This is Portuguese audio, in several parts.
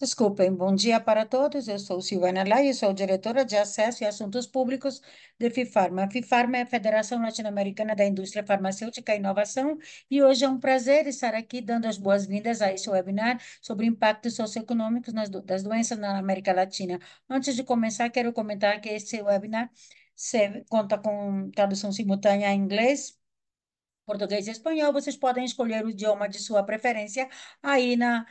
Desculpem, bom dia para todos. Eu sou Silvana Lai sou diretora de Acesso e Assuntos Públicos de FIFARMA. FIFARMA é a Federação Latino-Americana da Indústria Farmacêutica e Inovação e hoje é um prazer estar aqui dando as boas-vindas a este webinar sobre impactos socioeconômicos do das doenças na América Latina. Antes de começar, quero comentar que este webinar conta com tradução simultânea em inglês português e espanhol, vocês podem escolher o idioma de sua preferência aí na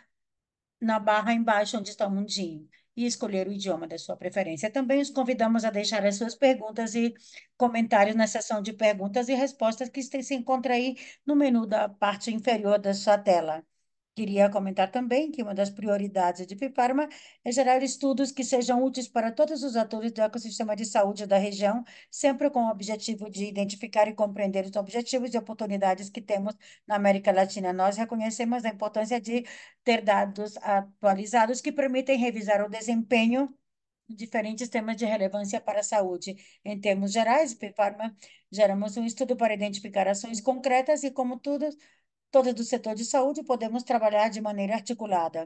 na barra embaixo onde está o mundinho e escolher o idioma da sua preferência. Também os convidamos a deixar as suas perguntas e comentários na seção de perguntas e respostas que se encontra aí no menu da parte inferior da sua tela. Queria comentar também que uma das prioridades de Piparma é gerar estudos que sejam úteis para todos os atores do ecossistema de saúde da região, sempre com o objetivo de identificar e compreender os objetivos e oportunidades que temos na América Latina. Nós reconhecemos a importância de ter dados atualizados que permitem revisar o desempenho diferentes temas de relevância para a saúde. Em termos gerais, Piparma geramos um estudo para identificar ações concretas e como tudo Todos do setor de saúde podemos trabalhar de maneira articulada.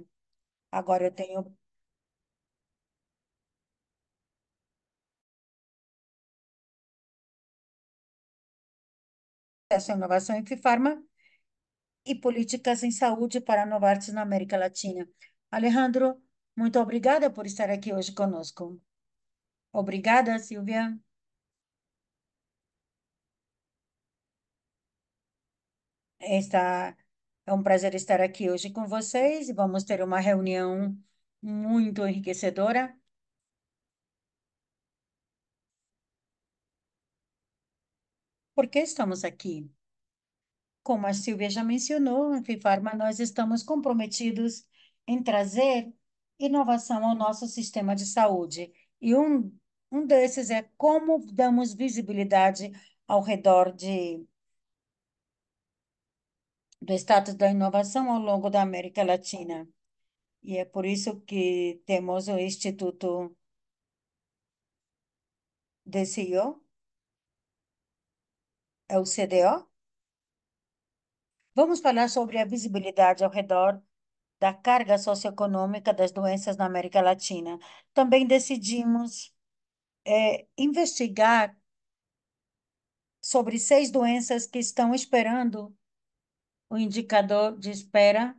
Agora eu tenho acesso à inovação em farma e políticas em saúde para Novartis na América Latina. Alejandro, muito obrigada por estar aqui hoje conosco. Obrigada, Silvia. Está, é um prazer estar aqui hoje com vocês e vamos ter uma reunião muito enriquecedora. Por que estamos aqui? Como a Silvia já mencionou, em Fifarma nós estamos comprometidos em trazer inovação ao nosso sistema de saúde. E um, um desses é como damos visibilidade ao redor de do status da inovação ao longo da América Latina. E é por isso que temos o Instituto DCO, é o CDO. Vamos falar sobre a visibilidade ao redor da carga socioeconômica das doenças na América Latina. Também decidimos é, investigar sobre seis doenças que estão esperando o indicador de espera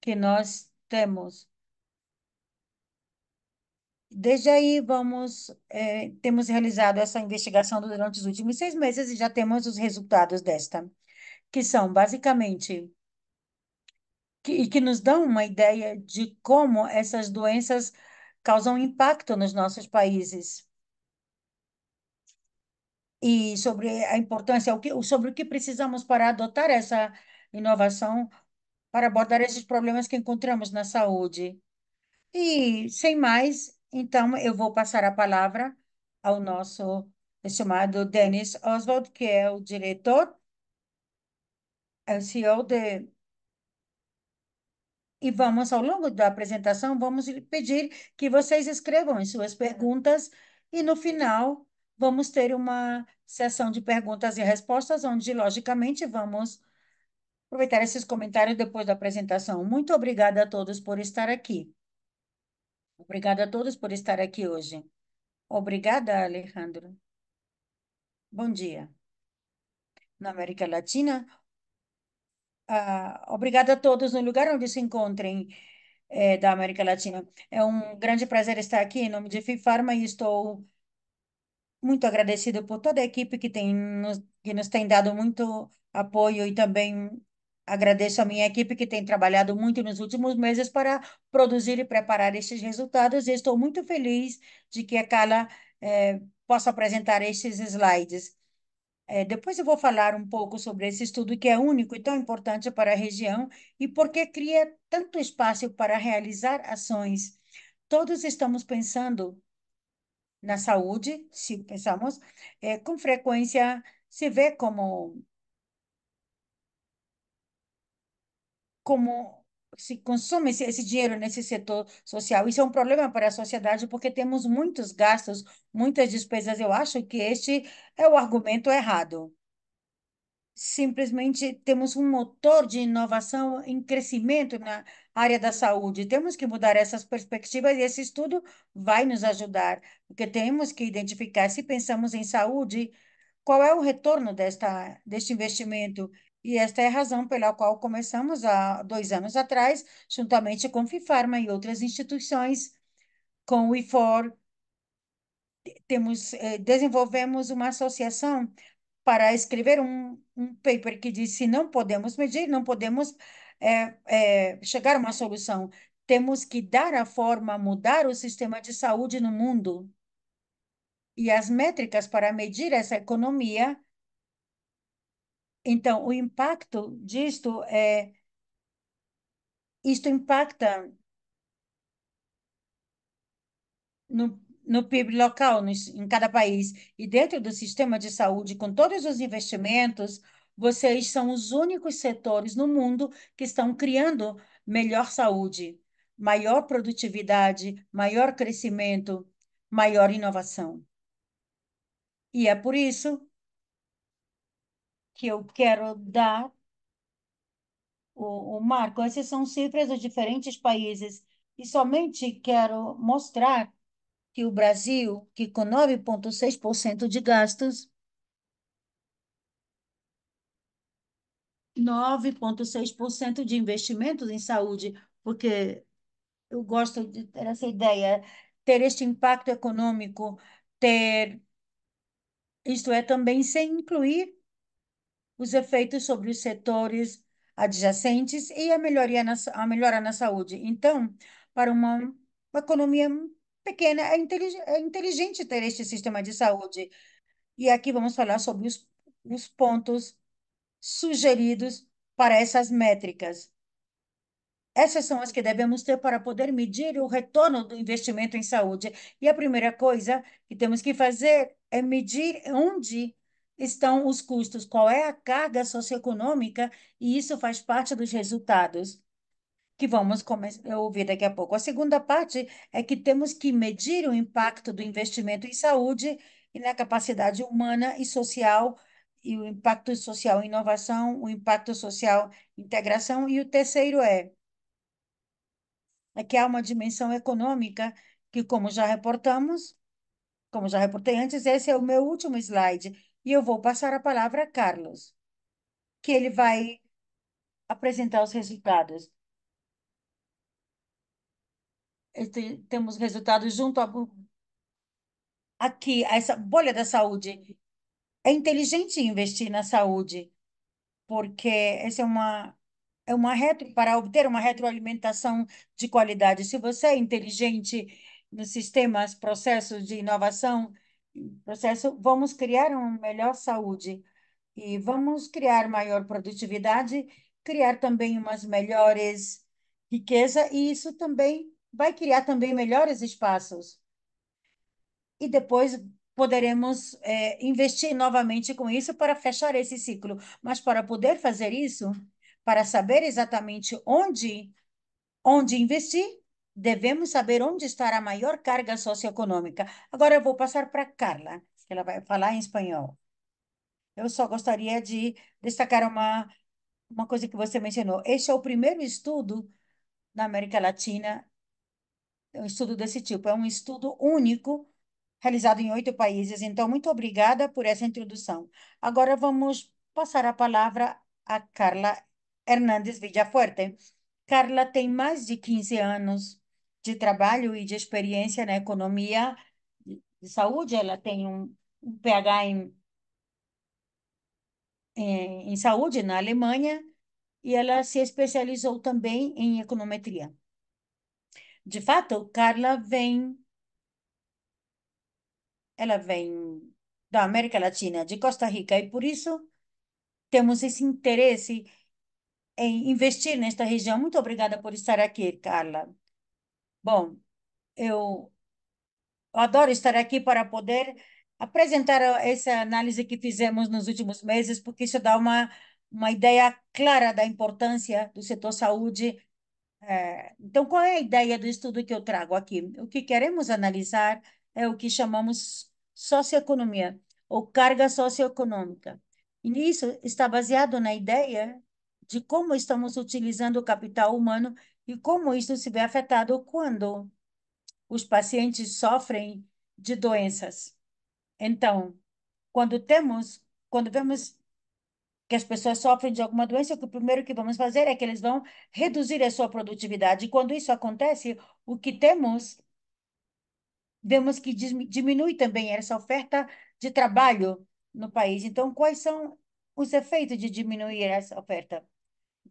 que nós temos. Desde aí, vamos, temos eh, realizado essa investigação durante os últimos seis meses e já temos os resultados desta, que são basicamente, que, e que nos dão uma ideia de como essas doenças causam impacto nos nossos países. E sobre a importância, o que, sobre o que precisamos para adotar essa inovação para abordar esses problemas que encontramos na saúde. E, sem mais, então eu vou passar a palavra ao nosso estimado Dennis Oswald, que é o diretor, é o CEO de. E vamos, ao longo da apresentação, vamos pedir que vocês escrevam as suas perguntas e, no final, vamos ter uma sessão de perguntas e respostas, onde, logicamente, vamos aproveitar esses comentários depois da apresentação. Muito obrigada a todos por estar aqui. Obrigada a todos por estar aqui hoje. Obrigada, Alejandro. Bom dia. Na América Latina, ah, obrigada a todos no lugar onde se encontrem eh, da América Latina. É um grande prazer estar aqui em nome de FIFARMA e estou muito agradecido por toda a equipe que, tem, que nos tem dado muito apoio e também Agradeço a minha equipe que tem trabalhado muito nos últimos meses para produzir e preparar estes resultados e estou muito feliz de que a Carla eh, possa apresentar estes slides. Eh, depois eu vou falar um pouco sobre esse estudo que é único e tão importante para a região e porque cria tanto espaço para realizar ações. Todos estamos pensando na saúde, se pensamos, eh, com frequência se vê como como se consome esse, esse, dinheiro nesse setor social. Isso é um problema para a sociedade, porque temos muitos gastos, muitas despesas. Eu acho que este é o argumento errado. Simplesmente temos um motor de inovação em crescimento na área da saúde. Temos que mudar essas perspectivas e esse estudo vai nos ajudar, porque temos que identificar, se pensamos em saúde, qual é o retorno desta, deste investimento e esta é a razão pela qual começamos há dois anos atrás, juntamente com Fifarma e outras instituições, com o IFOR, temos, eh, desenvolvemos uma associação para escrever um, um paper que diz se não podemos medir, não podemos é, é, chegar a uma solução. Temos que dar a forma, mudar o sistema de saúde no mundo. E as métricas para medir essa economia então, o impacto disto é. Isto impacta no, no PIB local, em cada país. E dentro do sistema de saúde, com todos os investimentos, vocês são os únicos setores no mundo que estão criando melhor saúde, maior produtividade, maior crescimento, maior inovação. E é por isso que eu quero dar o, o marco. Essas são cifras dos diferentes países e somente quero mostrar que o Brasil, que com 9,6% de gastos, 9,6% de investimentos em saúde, porque eu gosto de ter essa ideia, ter este impacto econômico, ter. Isto é também sem incluir os efeitos sobre os setores adjacentes e a melhoria na, a melhora na saúde. Então, para uma, uma economia pequena, é, intelig, é inteligente ter este sistema de saúde. E aqui vamos falar sobre os, os pontos sugeridos para essas métricas. Essas são as que devemos ter para poder medir o retorno do investimento em saúde. E a primeira coisa que temos que fazer é medir onde estão os custos, qual é a carga socioeconômica, e isso faz parte dos resultados que vamos ouvir daqui a pouco. A segunda parte é que temos que medir o impacto do investimento em saúde e na capacidade humana e social, e o impacto social em inovação, o impacto social em integração, e o terceiro é, é que há uma dimensão econômica que, como já reportamos, como já reportei antes, esse é o meu último slide e eu vou passar a palavra a Carlos, que ele vai apresentar os resultados. Temos resultados junto a, aqui, a essa bolha da saúde. É inteligente investir na saúde, porque essa é uma é uma retro, para obter uma retroalimentação de qualidade. Se você é inteligente nos sistemas, processos de inovação, processo, vamos criar uma melhor saúde e vamos criar maior produtividade, criar também umas melhores riqueza e isso também vai criar também melhores espaços. E depois poderemos é, investir novamente com isso para fechar esse ciclo. Mas para poder fazer isso, para saber exatamente onde onde investir, devemos saber onde está a maior carga socioeconômica. Agora eu vou passar para Carla, que ela vai falar em espanhol. Eu só gostaria de destacar uma, uma coisa que você mencionou. Este é o primeiro estudo na América Latina, é um estudo desse tipo. É um estudo único, realizado em oito países. Então, muito obrigada por essa introdução. Agora vamos passar a palavra a Carla Hernandes Villafuerte. Carla tem mais de 15 anos de trabalho e de experiência na economia de saúde. Ela tem um, um PhD em, em, em saúde na Alemanha e ela se especializou também em econometria. De fato, Carla vem. Ela vem da América Latina, de Costa Rica, e por isso temos esse interesse em investir nesta região. Muito obrigada por estar aqui, Carla. Bom, eu adoro estar aqui para poder apresentar essa análise que fizemos nos últimos meses, porque isso dá uma, uma ideia clara da importância do setor saúde. É, então, qual é a ideia do estudo que eu trago aqui? O que queremos analisar é o que chamamos socioeconomia, ou carga socioeconômica. E isso está baseado na ideia de como estamos utilizando o capital humano e como isso se vê afetado quando os pacientes sofrem de doenças. Então, quando temos, quando vemos que as pessoas sofrem de alguma doença, o primeiro que vamos fazer é que eles vão reduzir a sua produtividade. E quando isso acontece, o que temos, vemos que diminui também essa oferta de trabalho no país. Então, quais são os efeitos de diminuir essa oferta?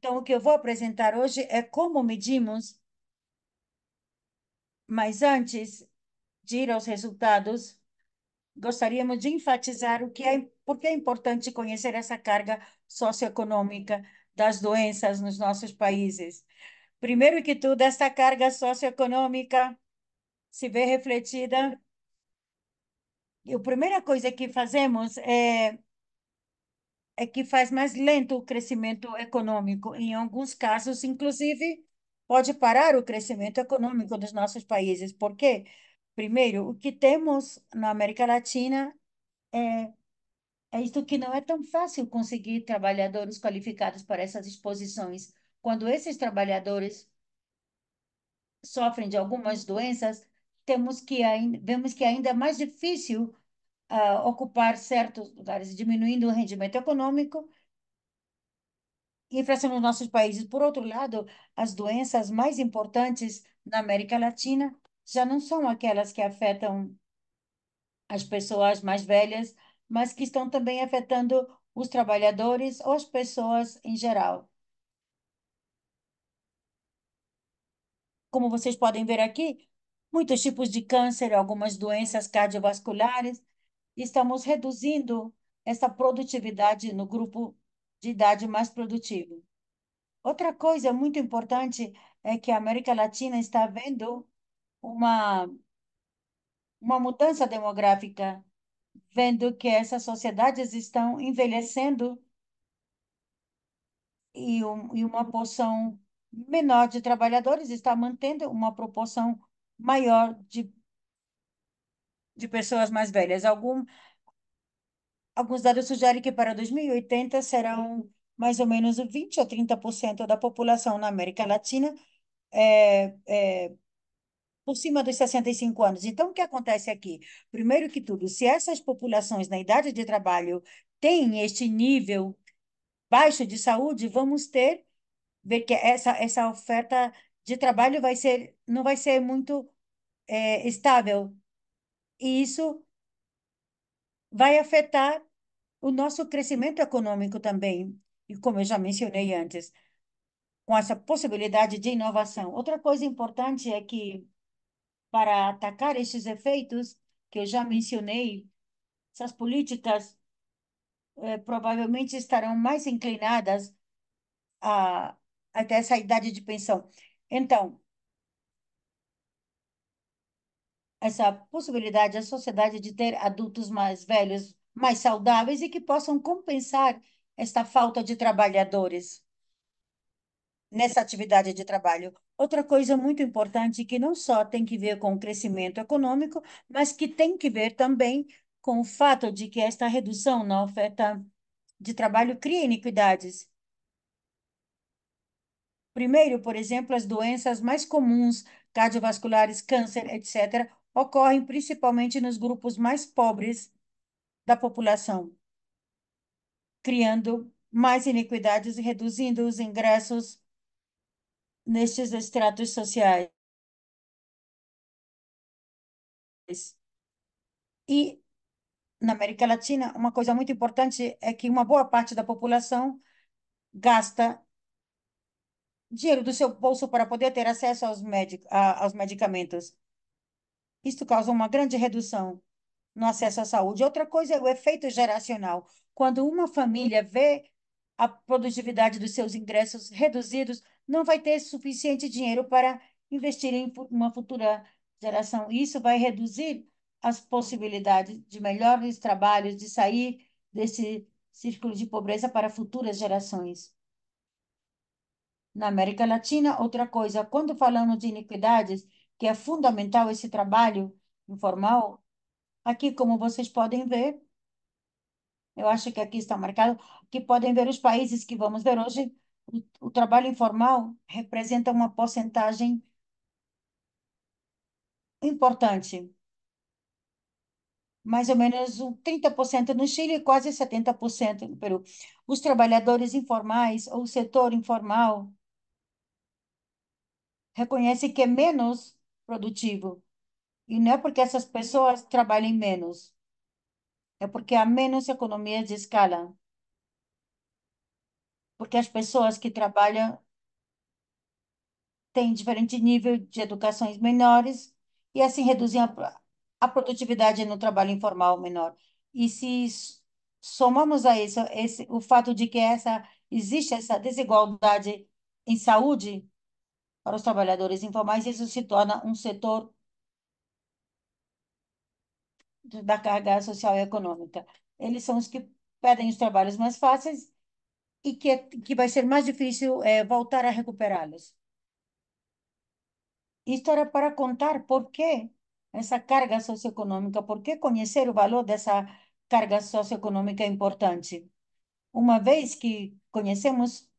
Então, o que eu vou apresentar hoje é como medimos, mas antes de ir aos resultados, gostaríamos de enfatizar o que é, porque é importante conhecer essa carga socioeconômica das doenças nos nossos países. Primeiro que tudo, essa carga socioeconômica se vê refletida. E a primeira coisa que fazemos é é que faz mais lento o crescimento econômico. Em alguns casos, inclusive, pode parar o crescimento econômico dos nossos países. Por quê? Primeiro, o que temos na América Latina é, é isso que não é tão fácil conseguir trabalhadores qualificados para essas exposições. Quando esses trabalhadores sofrem de algumas doenças, temos que vemos que é ainda é mais difícil uh, ocupar certos lugares, diminuindo o rendimento econômico. Inflação nos nossos países. Por outro lado, as doenças mais importantes na América Latina já não são aquelas que afetam as pessoas mais velhas, mas que estão também afetando os trabalhadores ou as pessoas em geral. Como vocês podem ver aqui, muitos tipos de câncer, algumas doenças cardiovasculares, estamos reduzindo essa produtividade no grupo de idade mais produtivo. Outra coisa muito importante é que a América Latina está vendo uma, uma mudança demográfica, vendo que essas sociedades estão envelhecendo e, um, e uma porção menor de trabalhadores está mantendo uma proporção maior de de pessoas mais velhas. Algum, alguns dados sugerem que para 2080 serão mais ou menos 20 a 30% da população na América Latina é, é, por cima dos 65 anos. Então, o que acontece aqui? Primeiro que tudo, se essas populações na idade de trabalho têm este nível baixo de saúde, vamos ter ver que essa, essa oferta de trabalho vai ser não vai ser muito é, estável e isso vai afetar o nosso crescimento econômico também, e como eu já mencionei antes, com essa possibilidade de inovação. Outra coisa importante é que, para atacar esses efeitos que eu já mencionei, essas políticas eh, provavelmente estarão mais inclinadas a, até essa idade de pensão. Então, essa possibilidade à sociedade de ter adultos mais velhos, mais saudáveis e que possam compensar esta falta de trabalhadores nessa atividade de trabalho. Outra coisa muito importante que não só tem que ver com o crescimento econômico, mas que tem que ver também com o fato de que esta redução na oferta de trabalho cria iniquidades. Primeiro, por exemplo, as doenças mais comuns, cardiovasculares, câncer, etc., ocorrem principalmente nos grupos mais pobres da população, criando mais iniquidades e reduzindo os ingressos nestes estratos sociais. E na América Latina, uma coisa muito importante é que uma boa parte da população gasta dinheiro do seu bolso para poder ter acesso aos, medic aos medicamentos. Isto causa uma grande redução no acesso à saúde. Outra coisa é o efeito geracional. Quando uma família vê a produtividade dos seus ingressos reduzidos, não vai ter suficiente dinheiro para investir em uma futura geração. Isso vai reduzir as possibilidades de melhores trabalhos, de sair desse círculo de pobreza para futuras gerações. Na América Latina, outra coisa, quando falamos de iniquidades, que é fundamental esse trabalho informal. Aqui, como vocês podem ver, eu acho que aqui está marcado, que podem ver os países que vamos ver hoje, o, o trabalho informal representa uma porcentagem importante. Mais ou menos um 30% no Chile e quase 70% no Peru. Os trabalhadores informais ou o setor informal reconhecem que é menos produtivo. E não é porque essas pessoas trabalhem menos, é porque há menos economia de escala. Porque as pessoas que trabalham têm diferente nível de educações menores e assim reduzem a, a produtividade no trabalho informal menor. E se somamos a isso esse, o fato de que essa, existe essa desigualdade em saúde, para os trabalhadores informais, então, isso se torna um setor da carga social e econômica. Eles são os que pedem os trabalhos mais fáceis e que, que vai ser mais difícil é, voltar a recuperá-los. Isto era para contar por que essa carga socioeconômica, por que conhecer o valor dessa carga socioeconômica é importante. Uma vez que conhecemos,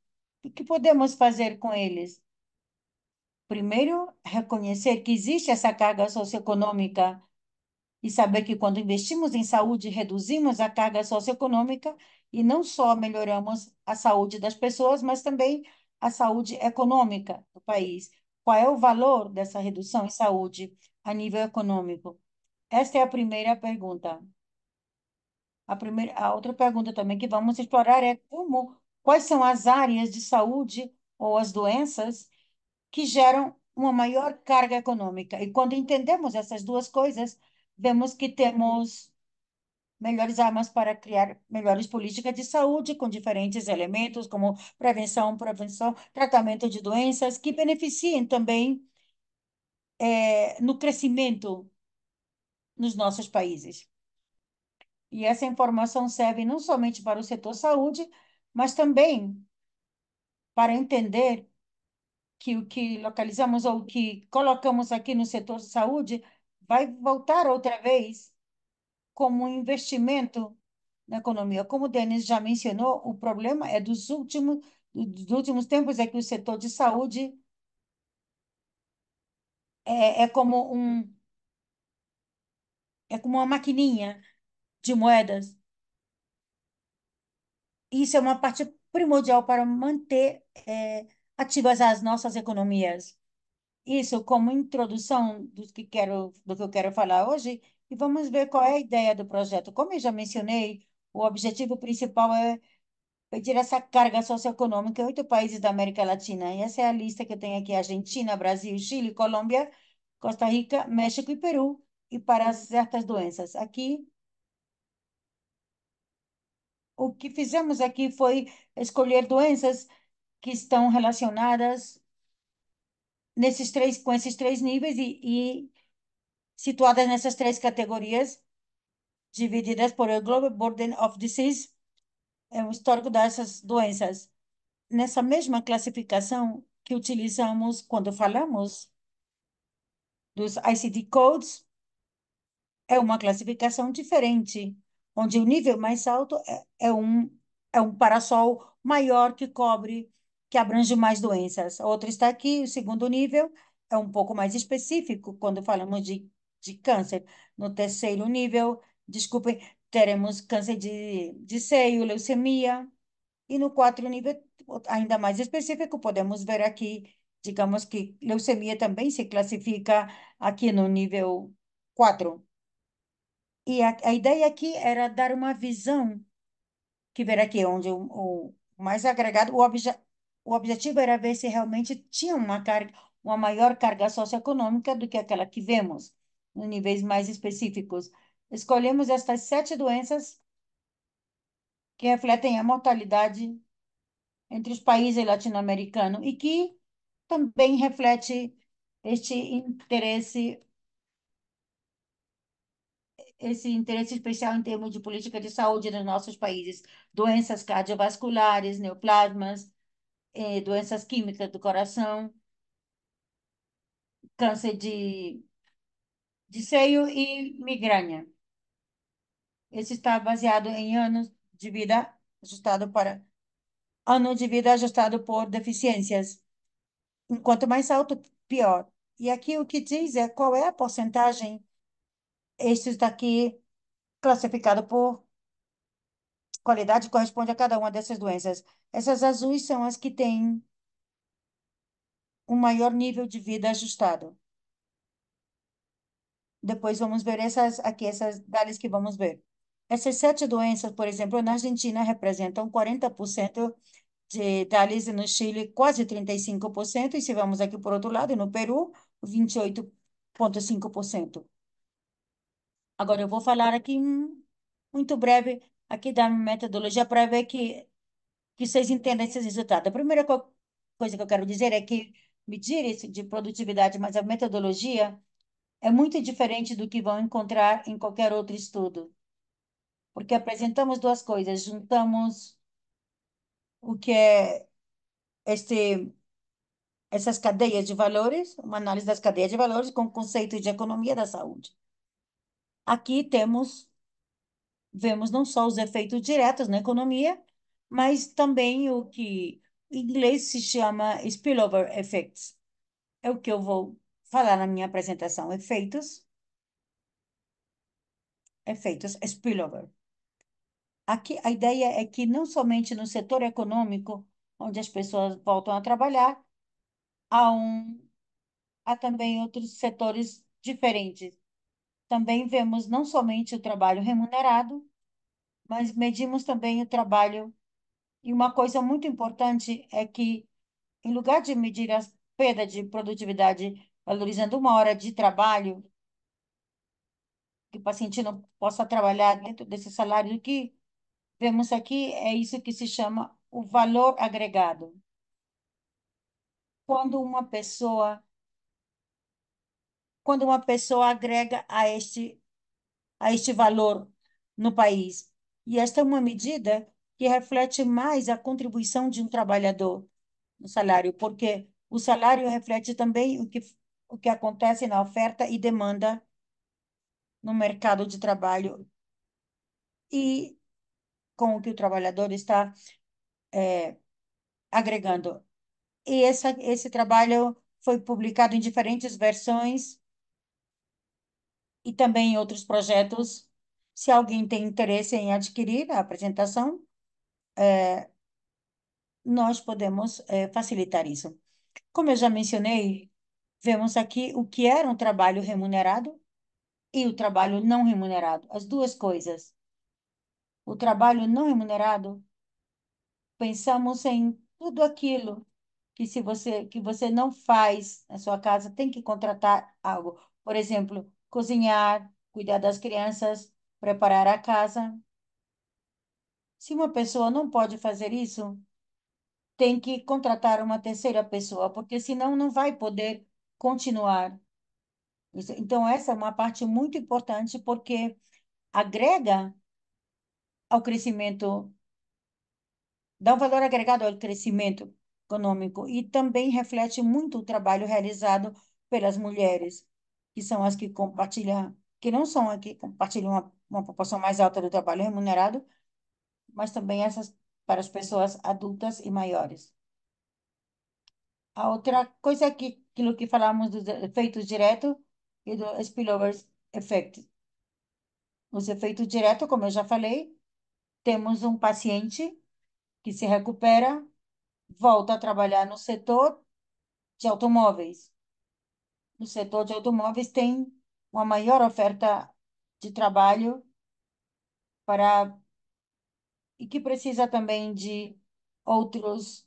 o que podemos fazer com eles? Primeiro, reconhecer que existe essa carga socioeconômica e saber que quando investimos em saúde, reduzimos a carga socioeconômica e não só melhoramos a saúde das pessoas, mas também a saúde econômica do país. Qual é o valor dessa redução em saúde a nível econômico? Esta é a primeira pergunta. A, primeira, a outra pergunta também que vamos explorar é como, quais são as áreas de saúde ou as doenças que geram uma maior carga econômica. E quando entendemos essas duas coisas, vemos que temos melhores armas para criar melhores políticas de saúde com diferentes elementos como prevenção, prevenção, tratamento de doenças que beneficiem também é, no crescimento nos nossos países. E essa informação serve não somente para o setor saúde, mas também para entender que, o que localizamos ou que colocamos aqui no setor de saúde vai voltar outra vez como investimento na economia. Como o Denis já mencionou, o problema é dos últimos, dos últimos tempos é que o setor de saúde é, é como um é como uma maquininha de moedas. Isso é uma parte primordial para manter é, ativas às nossas economias. Isso como introdução do que quero do que eu quero falar hoje e vamos ver qual é a ideia do projeto. Como eu já mencionei, o objetivo principal é pedir essa carga socioeconômica em oito países da América Latina. E essa é a lista que eu tenho aqui: Argentina, Brasil, Chile, Colômbia, Costa Rica, México e Peru. E para certas doenças. Aqui o que fizemos aqui foi escolher doenças que estão relacionadas nesses três, com esses três níveis e, e situadas nessas três categorias, divididas por Global Burden of Disease, é o histórico dessas doenças. Nessa mesma classificação que utilizamos quando falamos dos ICD codes, é uma classificação diferente, onde o nível mais alto é, é um é um parasol maior que cobre que abrange mais doenças. Outro está aqui, o segundo nível é um pouco mais específico quando falamos de, de câncer. No terceiro nível, desculpem, teremos câncer de, de seio, leucemia. E no quarto nível, ainda mais específico, podemos ver aqui, digamos que leucemia também se classifica aqui no nível 4. E a, a ideia aqui era dar uma visão, que ver aqui onde o, o mais agregado, o objeto o objetivo era ver se realmente tinha uma, carga, uma maior carga socioeconômica do que aquela que vemos, em níveis mais específicos. Escolhemos estas sete doenças que refletem a mortalidade entre os países latino-americanos e que também reflete este interesse esse interesse especial em termos de política de saúde nos nossos países, doenças cardiovasculares, neoplasmas, é, doenças químicas do coração, câncer de, de seio e migrânia. Esse está baseado em anos de vida ajustado para ano de vida ajustado por deficiências. Quanto mais alto, pior. E aqui o que diz é qual é a porcentagem está daqui classificado por qualidade corresponde a cada uma dessas doenças. Essas azuis são as que têm um maior nível de vida ajustado. Depois vamos ver essas aqui, essas delas que vamos ver. Essas sete doenças, por exemplo, na Argentina representam 40% de DALIS, no Chile quase 35%, e se vamos aqui por outro lado, no Peru, 28,5%. Agora eu vou falar aqui muito breve aqui da metodologia para ver que, que vocês entendam esses resultados. A primeira co coisa que eu quero dizer é que medir isso de produtividade, mas a metodologia é muito diferente do que vão encontrar em qualquer outro estudo. Porque apresentamos duas coisas, juntamos o que é este essas cadeias de valores, uma análise das cadeias de valores com o conceito de economia da saúde. Aqui temos vemos não só os efeitos diretos na economia, mas também o que em inglês se chama spillover effects. É o que eu vou falar na minha apresentação, efeitos efeitos spillover. Aqui a ideia é que não somente no setor econômico, onde as pessoas voltam a trabalhar, há um há também outros setores diferentes também vemos não somente o trabalho remunerado, mas medimos também o trabalho. E uma coisa muito importante é que, em lugar de medir a perda de produtividade valorizando uma hora de trabalho, que o paciente não possa trabalhar dentro desse salário, o que vemos aqui é isso que se chama o valor agregado. Quando uma pessoa quando uma pessoa agrega a este, a este valor no país. E esta é uma medida que reflete mais a contribuição de um trabalhador no salário, porque o salário reflete também o que, o que acontece na oferta e demanda no mercado de trabalho e com o que o trabalhador está é, agregando. E essa, esse trabalho foi publicado em diferentes versões e também outros projetos. Se alguém tem interesse em adquirir a apresentação, é, nós podemos é, facilitar isso. Como eu já mencionei, vemos aqui o que era um trabalho remunerado e o trabalho não remunerado, as duas coisas. O trabalho não remunerado, pensamos em tudo aquilo que se você que você não faz na sua casa, tem que contratar algo. Por exemplo, cozinhar, cuidar das crianças, preparar a casa. Se uma pessoa não pode fazer isso, tem que contratar uma terceira pessoa, porque senão não vai poder continuar. Então, essa é uma parte muito importante, porque agrega ao crescimento, dá um valor agregado ao crescimento econômico e também reflete muito o trabalho realizado pelas mulheres que são as que compartilham, que não são as que compartilham uma, uma proporção mais alta do trabalho remunerado, mas também essas para as pessoas adultas e maiores. A outra coisa é que, aquilo que falamos dos efeitos diretos e do spillover effect. Os efeitos diretos, como eu já falei, temos um paciente que se recupera, volta a trabalhar no setor de automóveis no setor de automóveis tem uma maior oferta de trabalho para e que precisa também de outros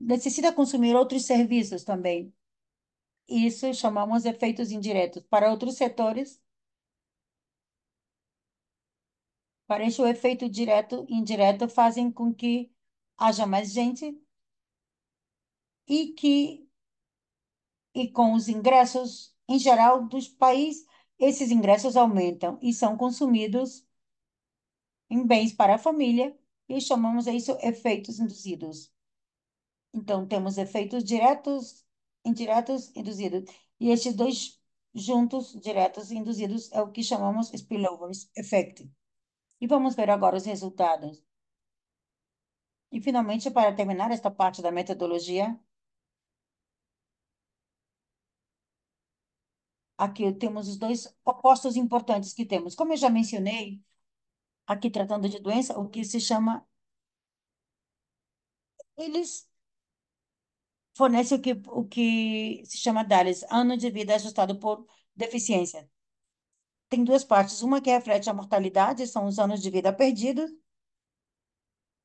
necessita consumir outros serviços também. Isso chamamos de efeitos indiretos. Para outros setores, parece o efeito direto e indireto fazem com que haja mais gente e que e com os ingressos em geral dos países, esses ingressos aumentam e são consumidos em bens para a família e chamamos a isso efeitos induzidos. Então, temos efeitos diretos, indiretos, induzidos. E estes dois juntos, diretos e induzidos, é o que chamamos spillover effect. E vamos ver agora os resultados. E, finalmente, para terminar esta parte da metodologia, Aqui temos os dois opostos importantes que temos. Como eu já mencionei, aqui tratando de doença, o que se chama. Eles fornecem o que, o que se chama DALES, ano de vida ajustado por deficiência. Tem duas partes, uma que reflete a mortalidade, são os anos de vida perdidos,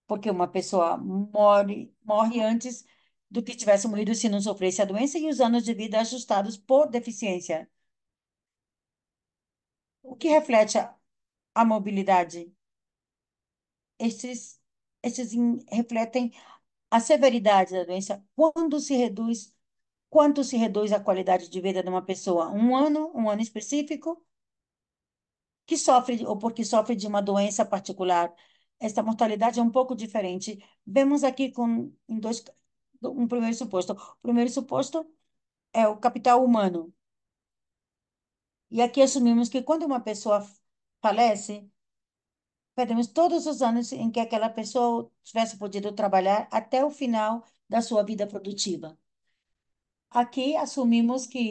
porque uma pessoa morre, morre antes do que tivesse morrido se não sofresse a doença, e os anos de vida ajustados por deficiência o que reflete a, a mobilidade? Estes, estes in, refletem a severidade da doença, quando se reduz, quanto se reduz a qualidade de vida de uma pessoa? Um ano, um ano específico, que sofre ou porque sofre de uma doença particular. Esta mortalidade é um pouco diferente. Vemos aqui com em dois, um primeiro suposto. O primeiro suposto é o capital humano, e aqui assumimos que quando uma pessoa falece, perdemos todos os anos em que aquela pessoa tivesse podido trabalhar até o final da sua vida produtiva. Aqui assumimos que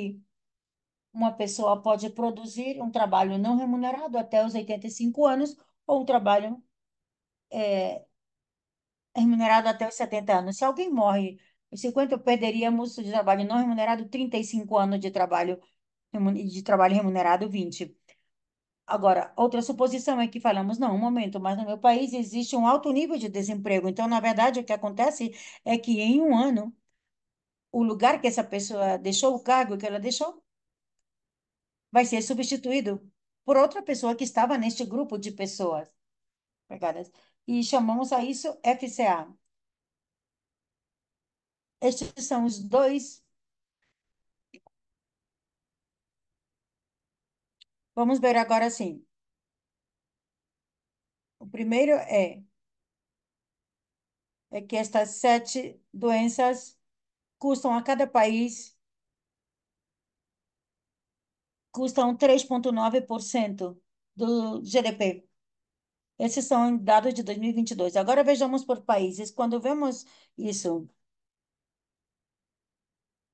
uma pessoa pode produzir um trabalho não remunerado até os 85 anos ou um trabalho é, remunerado até os 70 anos. Se alguém morre os 50, perderíamos de trabalho não remunerado 35 anos de trabalho de trabalho remunerado 20. Agora, outra suposição é que falamos, não, um momento, mas no meu país existe um alto nível de desemprego. Então, na verdade, o que acontece é que em um ano, o lugar que essa pessoa deixou, o cargo que ela deixou, vai ser substituído por outra pessoa que estava neste grupo de pessoas. E chamamos a isso FCA. Estes são os dois Vamos ver agora sim. O primeiro é, é que estas sete doenças custam a cada país custam 3,9% do GDP. Esses são dados de 2022. Agora vejamos por países. Quando vemos isso,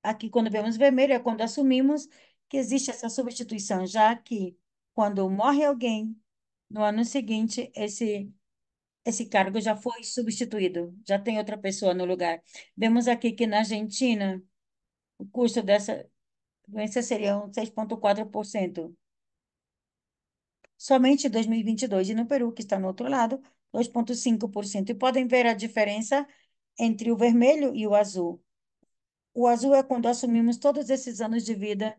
aqui quando vemos vermelho é quando assumimos que existe essa substituição, já que quando morre alguém, no ano seguinte, esse esse cargo já foi substituído, já tem outra pessoa no lugar. Vemos aqui que na Argentina, o custo dessa doença seria 6,4%. Somente em 2022. E no Peru, que está no outro lado, 2,5%. E podem ver a diferença entre o vermelho e o azul. O azul é quando assumimos todos esses anos de vida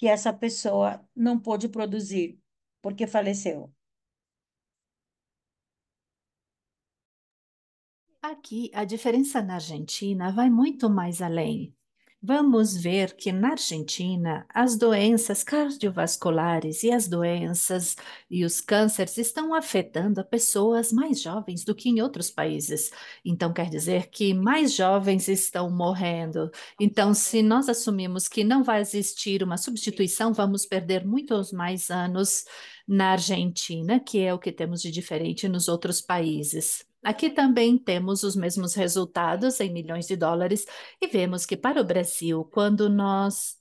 que essa pessoa não pôde produzir porque faleceu. Aqui, a diferença na Argentina vai muito mais além vamos ver que na Argentina as doenças cardiovasculares e as doenças e os cânceres estão afetando pessoas mais jovens do que em outros países. Então, quer dizer que mais jovens estão morrendo. Então, se nós assumimos que não vai existir uma substituição, vamos perder muitos mais anos na Argentina, que é o que temos de diferente nos outros países. Aqui também temos os mesmos resultados em milhões de dólares e vemos que para o Brasil, quando nós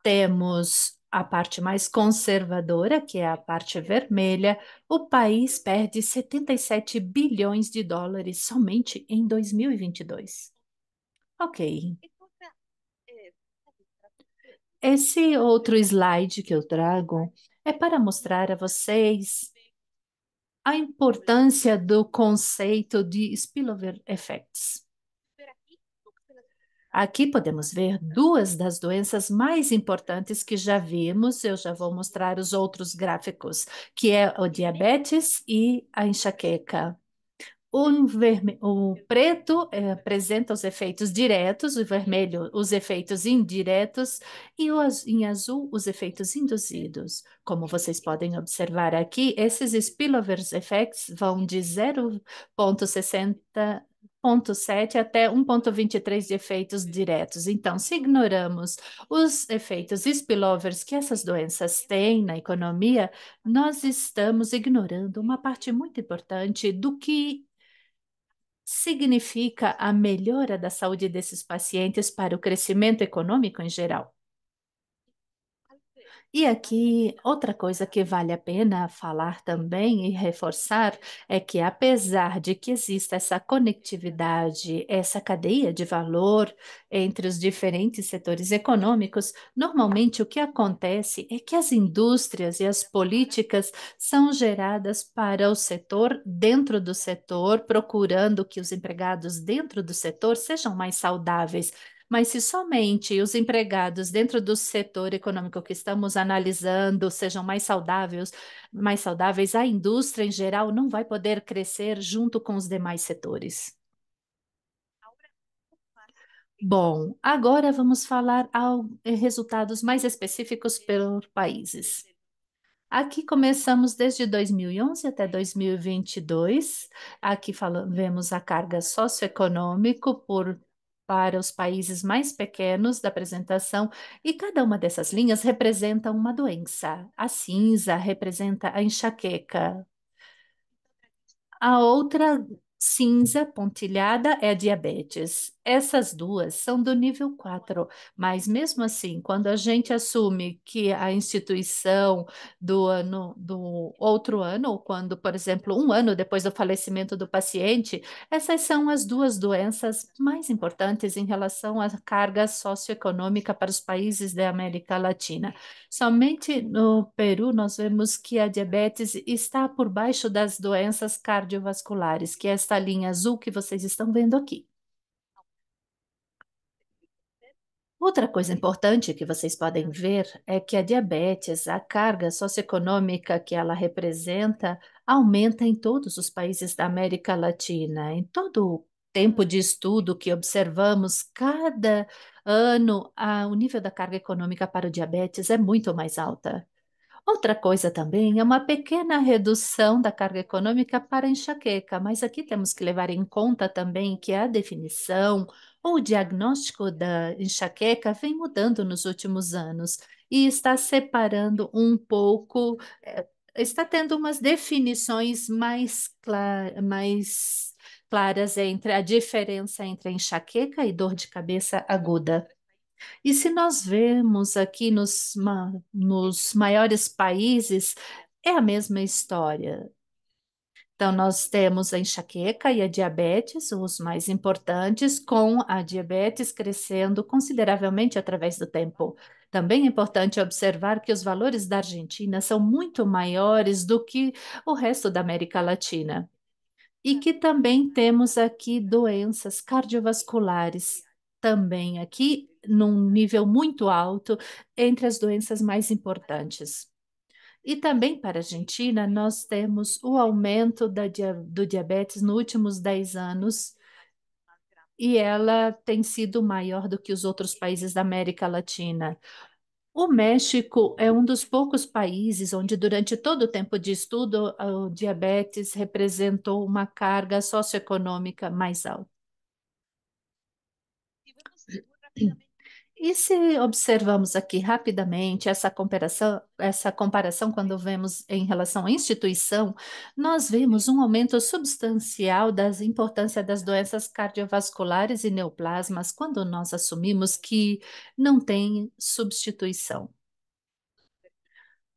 temos a parte mais conservadora, que é a parte vermelha, o país perde 77 bilhões de dólares somente em 2022. Ok. Esse outro slide que eu trago é para mostrar a vocês a importância do conceito de spillover effects. Aqui podemos ver duas das doenças mais importantes que já vimos. Eu já vou mostrar os outros gráficos, que é o diabetes e a enxaqueca. O, vermelho, o preto eh, apresenta os efeitos diretos, o vermelho os efeitos indiretos e o, em azul os efeitos induzidos. Como vocês podem observar aqui, esses spillover effects vão de 0.60.7 até 1.23 de efeitos diretos. Então, se ignoramos os efeitos spillovers que essas doenças têm na economia, nós estamos ignorando uma parte muito importante do que significa a melhora da saúde desses pacientes para o crescimento econômico em geral. E aqui, outra coisa que vale a pena falar também e reforçar é que, apesar de que exista essa conectividade, essa cadeia de valor entre os diferentes setores econômicos, normalmente o que acontece é que as indústrias e as políticas são geradas para o setor, dentro do setor, procurando que os empregados dentro do setor sejam mais saudáveis mas se somente os empregados dentro do setor econômico que estamos analisando sejam mais saudáveis, mais saudáveis, a indústria em geral não vai poder crescer junto com os demais setores. Bom, agora vamos falar ao, eh, resultados mais específicos por países. Aqui começamos desde 2011 até 2022. Aqui falamos, vemos a carga socioeconômica por para os países mais pequenos da apresentação, e cada uma dessas linhas representa uma doença. A cinza representa a enxaqueca. A outra cinza pontilhada é a diabetes. Essas duas são do nível 4, mas mesmo assim, quando a gente assume que a instituição do ano do outro ano, ou quando, por exemplo, um ano depois do falecimento do paciente, essas são as duas doenças mais importantes em relação à carga socioeconômica para os países da América Latina. Somente no Peru nós vemos que a diabetes está por baixo das doenças cardiovasculares, que é esta linha azul que vocês estão vendo aqui. Outra coisa importante que vocês podem ver é que a diabetes, a carga socioeconômica que ela representa, aumenta em todos os países da América Latina. Em todo o tempo de estudo que observamos, cada ano a, o nível da carga econômica para o diabetes é muito mais alta. Outra coisa também é uma pequena redução da carga econômica para enxaqueca, mas aqui temos que levar em conta também que a definição ou o diagnóstico da enxaqueca vem mudando nos últimos anos e está separando um pouco, eh, está tendo umas definições mais, clara, mais claras entre a diferença entre a enxaqueca e dor de cabeça aguda. E se nós vemos aqui nos, ma nos maiores países, é a mesma história. Então, nós temos a enxaqueca e a diabetes, os mais importantes, com a diabetes crescendo consideravelmente através do tempo. Também é importante observar que os valores da Argentina são muito maiores do que o resto da América Latina. E que também temos aqui doenças cardiovasculares também aqui num nível muito alto entre as doenças mais importantes. E também para a Argentina, nós temos o aumento da, do diabetes nos últimos 10 anos, e ela tem sido maior do que os outros países da América Latina. O México é um dos poucos países onde, durante todo o tempo de estudo, o diabetes representou uma carga socioeconômica mais alta. E se observamos aqui rapidamente essa comparação, essa comparação quando vemos em relação à instituição, nós vemos um aumento substancial da importância das doenças cardiovasculares e neoplasmas quando nós assumimos que não tem substituição.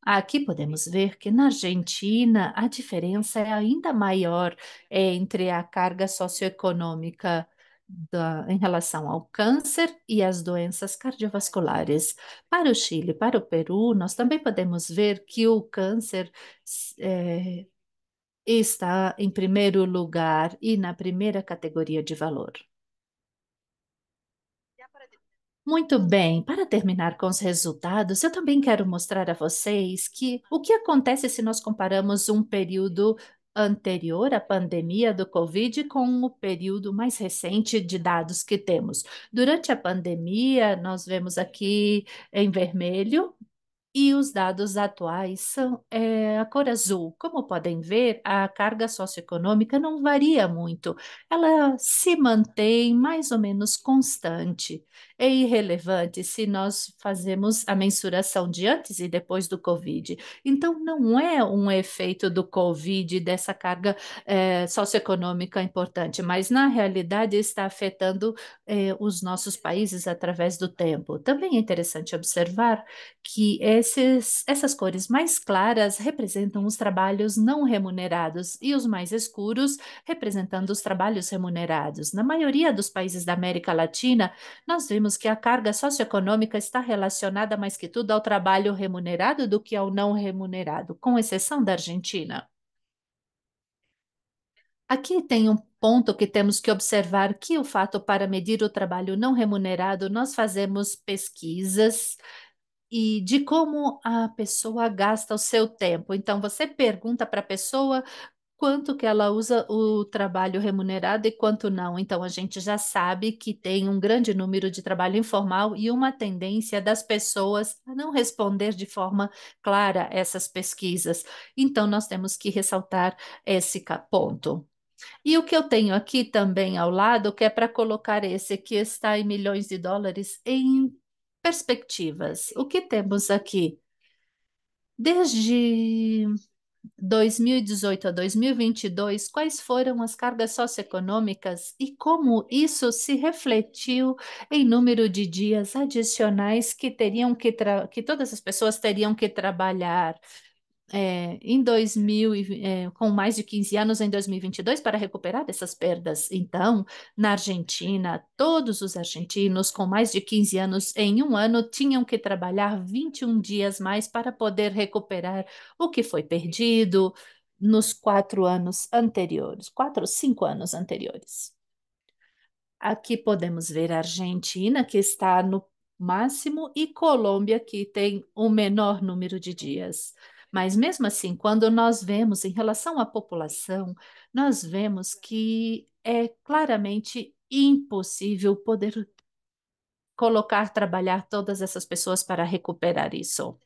Aqui podemos ver que na Argentina a diferença é ainda maior entre a carga socioeconômica da, em relação ao câncer e às doenças cardiovasculares. Para o Chile, para o Peru, nós também podemos ver que o câncer é, está em primeiro lugar e na primeira categoria de valor. Muito bem, para terminar com os resultados, eu também quero mostrar a vocês que o que acontece se nós comparamos um período anterior à pandemia do Covid com o período mais recente de dados que temos. Durante a pandemia, nós vemos aqui em vermelho e os dados atuais são é, a cor azul. Como podem ver, a carga socioeconômica não varia muito. Ela se mantém mais ou menos constante. É irrelevante se nós fazemos a mensuração de antes e depois do Covid. Então, não é um efeito do Covid, dessa carga é, socioeconômica importante, mas na realidade está afetando é, os nossos países através do tempo. Também é interessante observar que é esses, essas cores mais claras representam os trabalhos não remunerados e os mais escuros representando os trabalhos remunerados. Na maioria dos países da América Latina, nós vimos que a carga socioeconômica está relacionada mais que tudo ao trabalho remunerado do que ao não remunerado, com exceção da Argentina. Aqui tem um ponto que temos que observar que o fato para medir o trabalho não remunerado, nós fazemos pesquisas e de como a pessoa gasta o seu tempo. Então, você pergunta para a pessoa quanto que ela usa o trabalho remunerado e quanto não. Então a gente já sabe que tem um grande número de trabalho informal e uma tendência das pessoas a não responder de forma clara essas pesquisas. Então nós temos que ressaltar esse ponto. E o que eu tenho aqui também ao lado, que é para colocar esse que está em milhões de dólares em perspectivas. O que temos aqui? Desde 2018 a 2022, quais foram as cargas socioeconômicas e como isso se refletiu em número de dias adicionais que teriam que, que todas as pessoas teriam que trabalhar, é, em 2000, é, com mais de 15 anos, em 2022, para recuperar essas perdas. Então, na Argentina, todos os argentinos com mais de 15 anos em um ano tinham que trabalhar 21 dias mais para poder recuperar o que foi perdido nos quatro anos anteriores, quatro ou cinco anos anteriores. Aqui podemos ver a Argentina, que está no máximo, e Colômbia, que tem o menor número de dias. Mas mesmo assim, quando nós vemos em relação à população, nós vemos que é claramente impossível poder colocar, trabalhar todas essas pessoas para recuperar isso.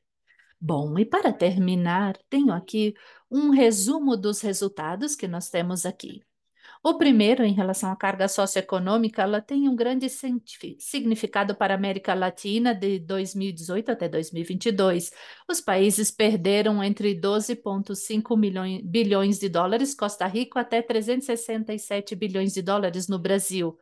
Bom, e para terminar, tenho aqui um resumo dos resultados que nós temos aqui. O primeiro, em relação à carga socioeconômica, ela tem um grande significado para a América Latina de 2018 até 2022. Os países perderam entre 12,5 bilhões de dólares, Costa Rica, até 367 bilhões de dólares no Brasil.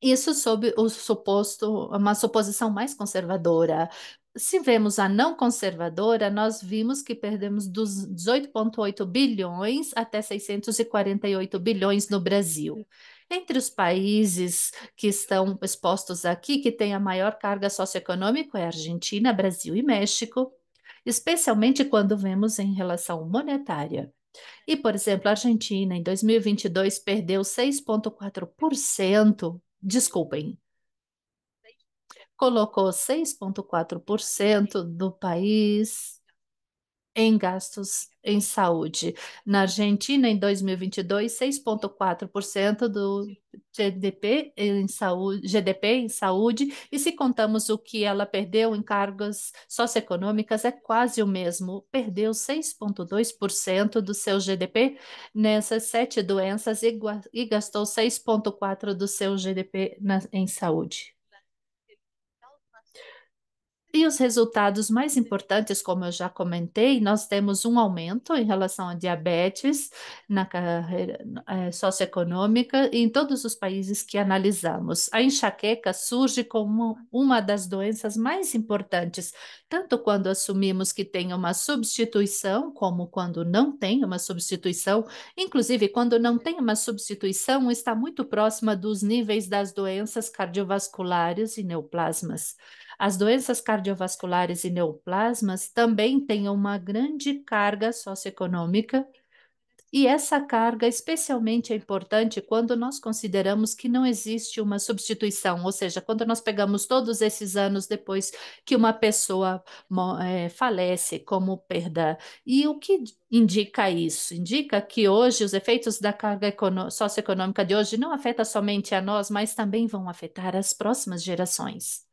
Isso sob o suposto, uma suposição mais conservadora se vemos a não conservadora, nós vimos que perdemos dos 18,8 bilhões até 648 bilhões no Brasil. Entre os países que estão expostos aqui, que tem a maior carga socioeconômica é Argentina, Brasil e México, especialmente quando vemos em relação monetária. E, por exemplo, a Argentina em 2022 perdeu 6,4%, desculpem, colocou 6,4% do país em gastos em saúde. Na Argentina, em 2022, 6,4% do GDP em, saúde, GDP em saúde, e se contamos o que ela perdeu em cargas socioeconômicas, é quase o mesmo. Perdeu 6,2% do seu GDP nessas sete doenças e, e gastou 6,4% do seu GDP na, em saúde. E os resultados mais importantes, como eu já comentei, nós temos um aumento em relação a diabetes na carreira é, socioeconômica em todos os países que analisamos. A enxaqueca surge como uma das doenças mais importantes, tanto quando assumimos que tem uma substituição, como quando não tem uma substituição. Inclusive, quando não tem uma substituição, está muito próxima dos níveis das doenças cardiovasculares e neoplasmas. As doenças cardiovasculares e neoplasmas também têm uma grande carga socioeconômica, e essa carga especialmente é importante quando nós consideramos que não existe uma substituição, ou seja, quando nós pegamos todos esses anos depois que uma pessoa é, falece como perda. E o que indica isso? Indica que hoje os efeitos da carga socioeconômica de hoje não afeta somente a nós, mas também vão afetar as próximas gerações.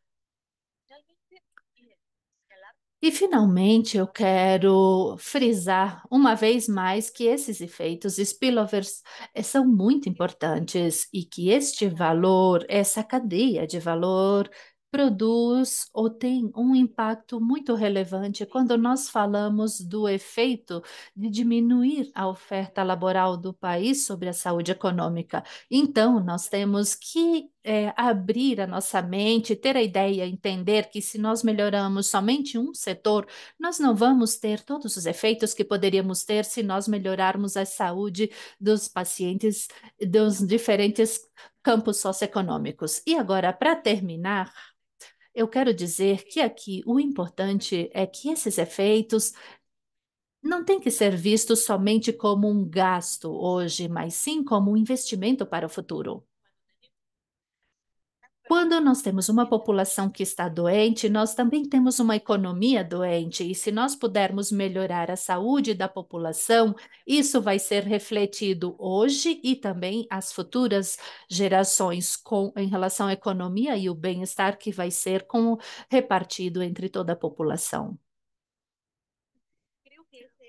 E finalmente eu quero frisar uma vez mais que esses efeitos spillovers eh, são muito importantes e que este valor, essa cadeia de valor produz ou tem um impacto muito relevante quando nós falamos do efeito de diminuir a oferta laboral do país sobre a saúde econômica. Então, nós temos que é, abrir a nossa mente, ter a ideia, entender que se nós melhoramos somente um setor, nós não vamos ter todos os efeitos que poderíamos ter se nós melhorarmos a saúde dos pacientes dos diferentes campos socioeconômicos. E agora, para terminar, eu quero dizer que aqui o importante é que esses efeitos não têm que ser vistos somente como um gasto hoje, mas sim como um investimento para o futuro. Quando nós temos uma população que está doente, nós também temos uma economia doente, e se nós pudermos melhorar a saúde da população, isso vai ser refletido hoje e também as futuras gerações com, em relação à economia e o bem-estar que vai ser com, repartido entre toda a população.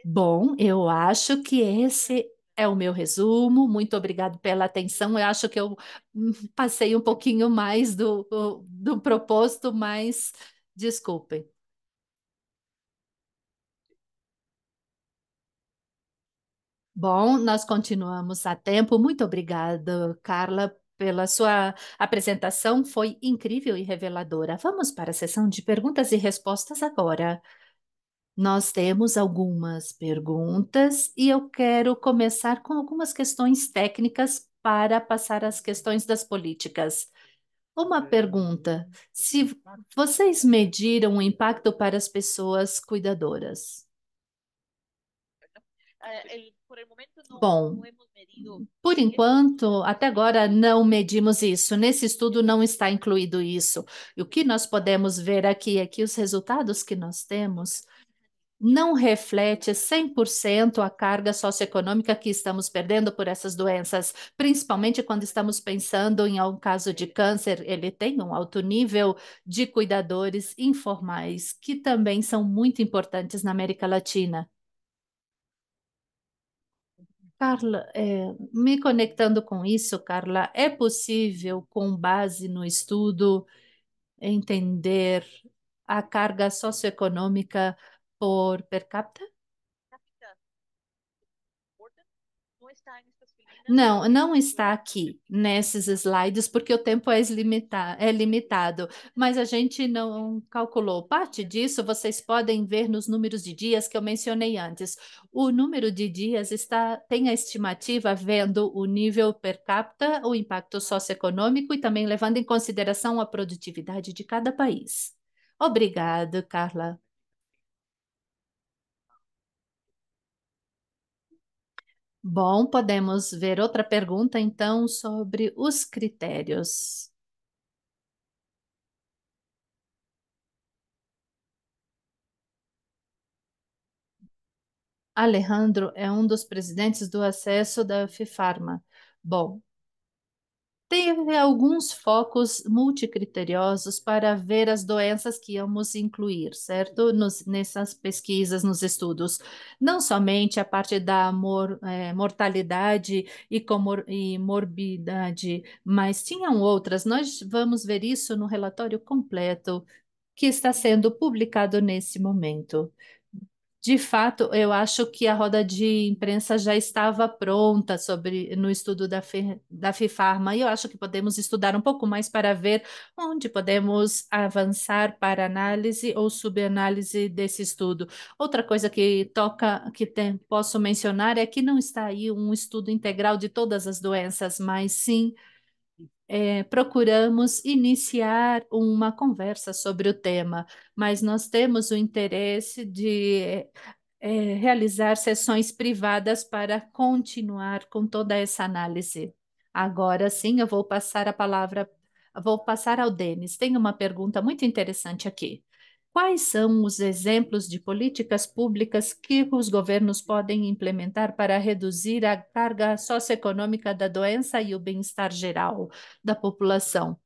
Bom, eu acho que esse é o meu resumo. Muito obrigado pela atenção. Eu acho que eu hum, passei um pouquinho mais do, do, do proposto, mas desculpem. Bom, nós continuamos a tempo. Muito obrigada, Carla, pela sua apresentação. Foi incrível e reveladora. Vamos para a sessão de perguntas e respostas agora. Nós temos algumas perguntas e eu quero começar com algumas questões técnicas para passar às questões das políticas. Uma pergunta: se vocês mediram o impacto para as pessoas cuidadoras? É, eh, Bom, por eh, enquanto, até agora não medimos isso. Nesse estudo não está incluído isso. E o que nós podemos ver aqui é que os resultados que nós temos não reflete 100% a carga socioeconômica que estamos perdendo por essas doenças, principalmente quando estamos pensando em um caso de câncer, ele tem um alto nível de cuidadores informais, que também são muito importantes na América Latina. Carla, é, me conectando com isso, Carla, é possível, com base no estudo, entender a carga socioeconômica por per capita? Não, não está aqui nesses slides, porque o tempo é, limita é limitado, mas a gente não calculou. Parte disso vocês podem ver nos números de dias que eu mencionei antes. O número de dias está tem a estimativa vendo o nível per capita, o impacto socioeconômico e também levando em consideração a produtividade de cada país. Obrigado, Carla. Bom, podemos ver outra pergunta então sobre os critérios. Alejandro é um dos presidentes do acesso da FIFARMA. Bom, teve alguns focos multicriteriosos para ver as doenças que íamos incluir, certo? Nos, nessas pesquisas, nos estudos. Não somente a parte da mor, é, mortalidade e, comor, e morbidade, mas tinham outras. Nós vamos ver isso no relatório completo que está sendo publicado nesse momento. De fato, eu acho que a roda de imprensa já estava pronta sobre no estudo da, da FIFARMA, e eu acho que podemos estudar um pouco mais para ver onde podemos avançar para análise ou subanálise desse estudo. Outra coisa que toca, que tem, posso mencionar, é que não está aí um estudo integral de todas as doenças, mas sim é, procuramos iniciar uma conversa sobre o tema, mas nós temos o interesse de é, realizar sessões privadas para continuar com toda essa análise. Agora sim, eu vou passar a palavra, vou passar ao Denis. Tem uma pergunta muito interessante aqui. Quais são os exemplos de políticas públicas que os governos podem implementar para reduzir a carga socioeconômica da doença e o bem-estar geral da população?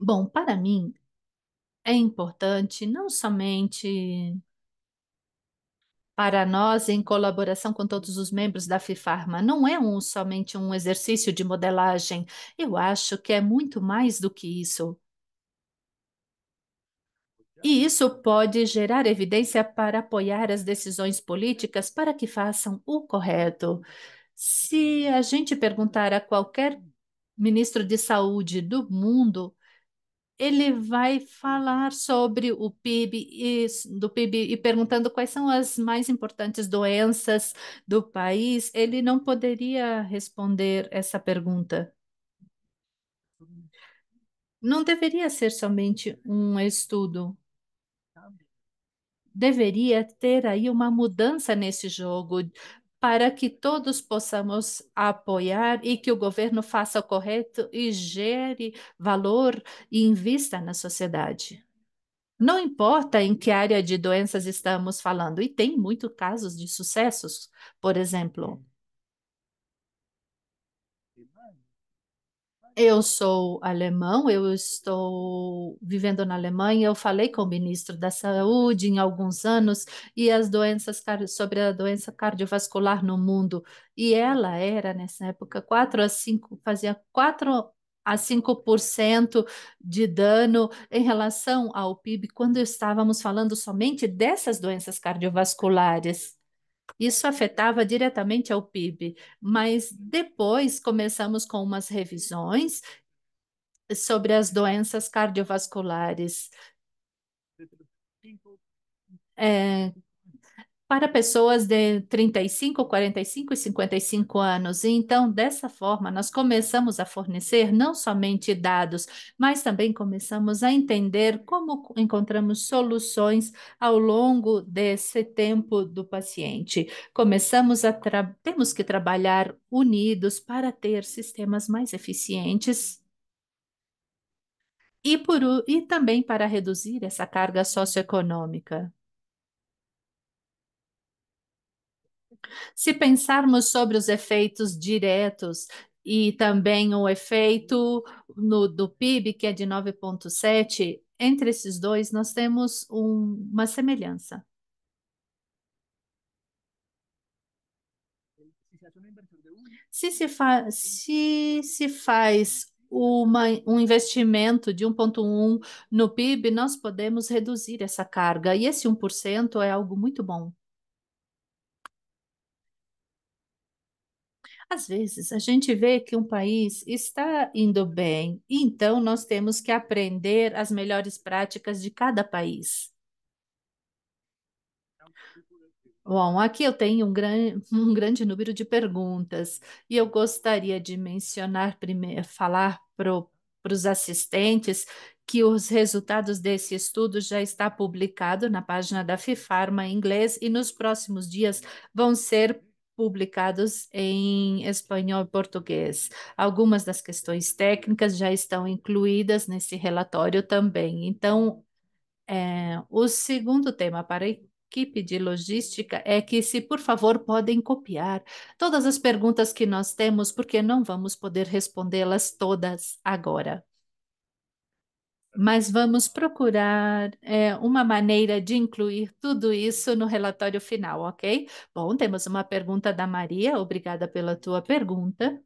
Bom, para mim, é importante não somente para nós, em colaboração com todos os membros da FIFARMA, não é um, somente um exercício de modelagem. Eu acho que é muito mais do que isso. E isso pode gerar evidência para apoiar as decisões políticas para que façam o correto. Se a gente perguntar a qualquer ministro de saúde do mundo ele vai falar sobre o PIB e, do PIB e perguntando quais são as mais importantes doenças do país, ele não poderia responder essa pergunta. Não deveria ser somente um estudo. Deveria ter aí uma mudança nesse jogo para que todos possamos apoiar e que o governo faça o correto e gere valor e invista na sociedade. Não importa em que área de doenças estamos falando, e tem muitos casos de sucessos, por exemplo, Eu sou alemão, eu estou vivendo na Alemanha. Eu falei com o ministro da Saúde em alguns anos e as doenças sobre a doença cardiovascular no mundo. E ela era nessa época 4 a 5, fazia 4 a 5% de dano em relação ao PIB quando estávamos falando somente dessas doenças cardiovasculares. Isso afetava diretamente ao PIB, mas depois começamos com umas revisões sobre as doenças cardiovasculares. É, para pessoas de 35, 45 e 55 anos. E então, dessa forma, nós começamos a fornecer não somente dados, mas também começamos a entender como encontramos soluções ao longo desse tempo do paciente. Começamos a temos que trabalhar unidos para ter sistemas mais eficientes e, por, e também para reduzir essa carga socioeconômica. Se pensarmos sobre os efeitos diretos e também o efeito no, do PIB, que é de 9,7, entre esses dois nós temos um, uma semelhança. Se se, fa se, se faz uma, um investimento de 1,1 no PIB, nós podemos reduzir essa carga. E esse 1% é algo muito bom. Às vezes, a gente vê que um país está indo bem, então nós temos que aprender as melhores práticas de cada país. Bom, aqui eu tenho um, gran, um grande número de perguntas e eu gostaria de mencionar primeiro, falar para os assistentes que os resultados desse estudo já está publicado na página da Fifarma em inglês e nos próximos dias vão ser publicados em espanhol e português. Algumas das questões técnicas já estão incluídas nesse relatório também. Então, é, o segundo tema para a equipe de logística é que, se por favor, podem copiar todas as perguntas que nós temos, porque não vamos poder respondê-las todas agora mas vamos procurar é, uma maneira de incluir tudo isso no relatório final, ok? Bom, temos uma pergunta da Maria, obrigada pela tua pergunta.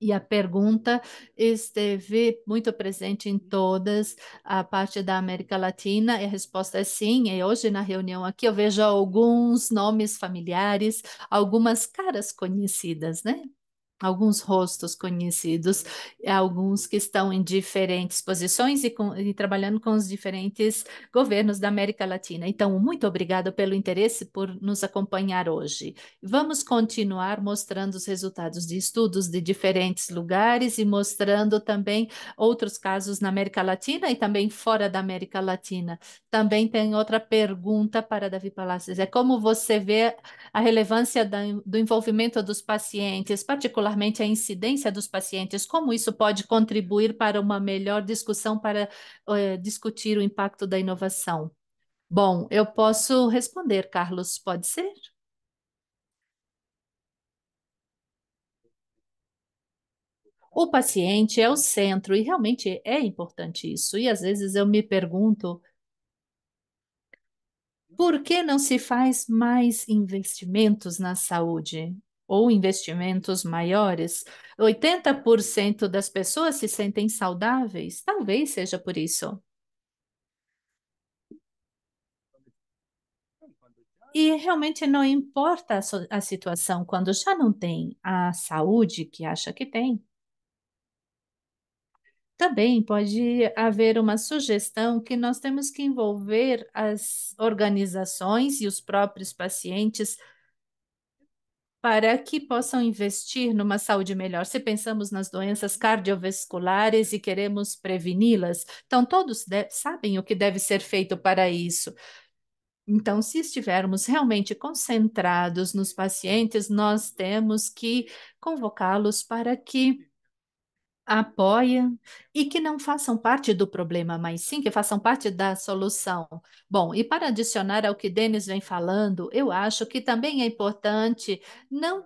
E a pergunta esteve muito presente em todas a parte da América Latina, e a resposta é sim. E hoje na reunião aqui eu vejo alguns nomes familiares, algumas caras conhecidas, né? alguns rostos conhecidos, alguns que estão em diferentes posições e, com, e, trabalhando com os diferentes governos da América Latina. Então, muito obrigado pelo interesse por nos acompanhar hoje. Vamos continuar mostrando os resultados de estudos de diferentes lugares e mostrando também outros casos na América Latina e também fora da América Latina. Também tem outra pergunta para Davi Palacios. É como você vê a relevância da, do envolvimento dos pacientes, particularmente particularmente a incidência dos pacientes, como isso pode contribuir para uma melhor discussão para uh, discutir o impacto da inovação? Bom, eu posso responder, Carlos, pode ser? O paciente é o centro, e realmente é importante isso. E às vezes eu me pergunto por que não se faz mais investimentos na saúde? ou investimentos maiores. 80% das pessoas se sentem saudáveis, talvez seja por isso. E realmente não importa a, so a situação quando já não tem a saúde que acha que tem. Também pode haver uma sugestão que nós temos que envolver as organizações e os próprios pacientes para que possam investir numa saúde melhor. Se pensamos nas doenças cardiovasculares e queremos preveni-las, então todos sabem o que deve ser feito para isso. Então, se estivermos realmente concentrados nos pacientes, nós temos que convocá-los para que apoia e que não façam parte do problema, mas sim que façam parte da solução. Bom, e para adicionar ao que Denis vem falando, eu acho que também é importante não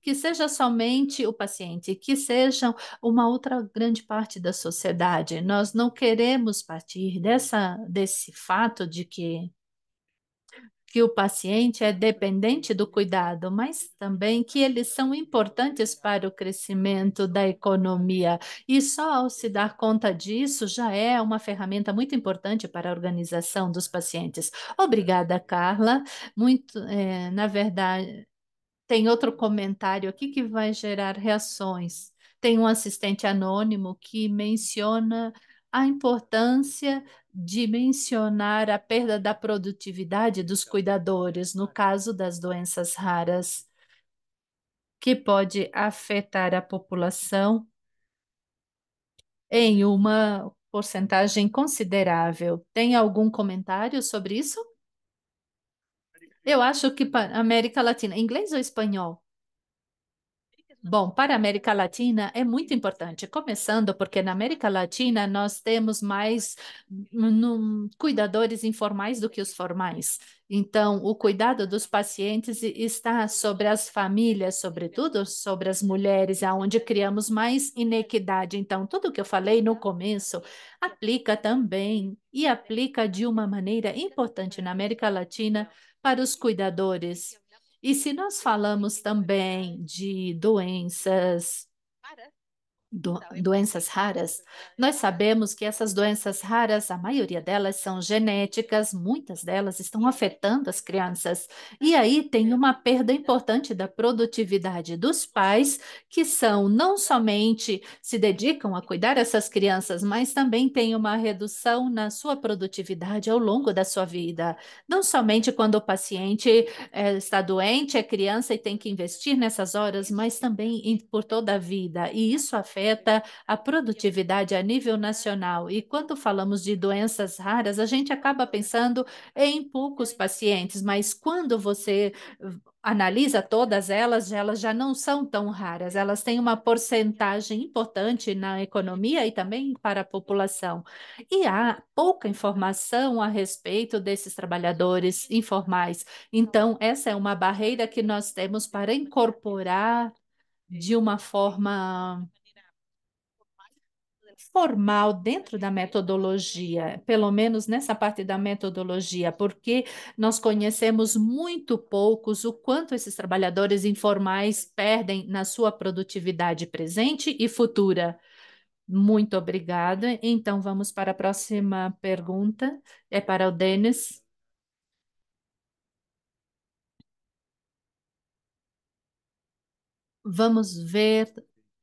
que seja somente o paciente, que sejam uma outra grande parte da sociedade. Nós não queremos partir dessa desse fato de que que o paciente é dependente do cuidado, mas também que eles são importantes para o crescimento da economia. E só ao se dar conta disso já é uma ferramenta muito importante para a organização dos pacientes. Obrigada, Carla. Muito, é, na verdade, tem outro comentário aqui que vai gerar reações. Tem um assistente anônimo que menciona a importância dimensionar a perda da produtividade dos cuidadores no caso das doenças raras, que pode afetar a população em uma porcentagem considerável. Tem algum comentário sobre isso? Eu acho que América Latina, inglês ou espanhol? Bom, para a América Latina é muito importante, começando porque na América Latina nós temos mais num, cuidadores informais do que os formais. Então, o cuidado dos pacientes está sobre as famílias, sobretudo sobre as mulheres, aonde criamos mais inequidade. Então, tudo que eu falei no começo aplica também e aplica de uma maneira importante na América Latina para os cuidadores e se nós falamos também de doenças do, então, é doenças raras, né? nós sabemos que essas doenças raras, a maioria delas são genéticas, muitas delas estão afetando as crianças. E aí tem é. uma perda importante da produtividade dos pais, que são não somente se dedicam a cuidar essas crianças, mas também tem uma redução na sua produtividade ao longo da sua vida. Não somente quando o paciente é, está doente, é criança e tem que investir nessas horas, mas também em, por toda a vida. E isso afeta a produtividade a nível nacional. E quando falamos de doenças raras, a gente acaba pensando em poucos pacientes, mas quando você uh, analisa todas elas, elas já não são tão raras, elas têm uma porcentagem importante na economia e também para a população. E há pouca informação a respeito desses trabalhadores informais. Então, essa é uma barreira que nós temos para incorporar de uma forma formal dentro da metodologia, pelo menos nessa parte da metodologia, porque nós conhecemos muito poucos o quanto esses trabalhadores informais perdem na sua produtividade presente e futura. Muito obrigada. Então, vamos para a próxima pergunta. É para o Denis. Vamos ver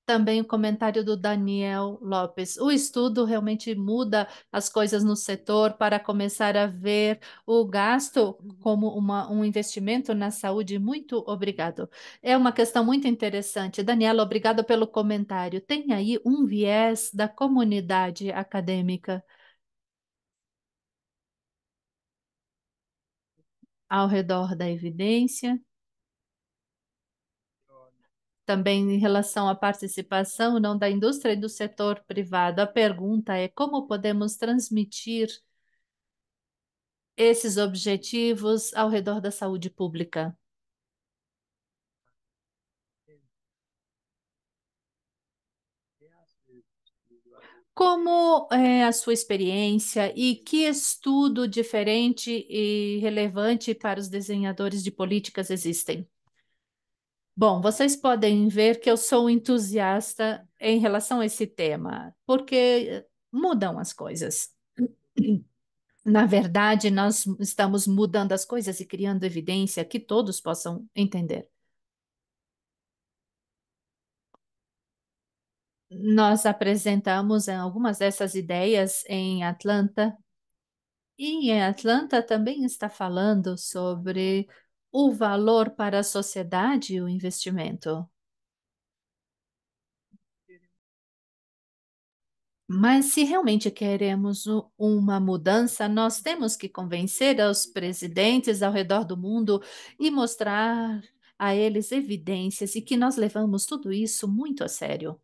também o comentário do Daniel Lopes. O estudo realmente muda as coisas no setor para começar a ver o gasto uhum. como uma, um investimento na saúde. Muito obrigado. É uma questão muito interessante. Daniel, obrigado pelo comentário. Tem aí um viés da comunidade acadêmica. ao redor da evidência. Também em relação à participação não da indústria e do setor privado, a pergunta é como podemos transmitir esses objetivos ao redor da saúde pública. Como é a sua experiência e que estudo diferente e relevante para os desenhadores de políticas existem? Bom, vocês podem ver que eu sou entusiasta em relação a esse tema, porque eh, mudam as coisas. Na verdade, nós estamos mudando as coisas e criando evidência que todos possam entender. Nós apresentamos eh, algumas dessas ideias em Atlanta, e em Atlanta também está falando sobre o valor para a sociedade o investimento. Mas se realmente queremos uma mudança, nós temos que convencer os presidentes ao redor do mundo e mostrar a eles evidências e que nós levamos tudo isso muito a sério.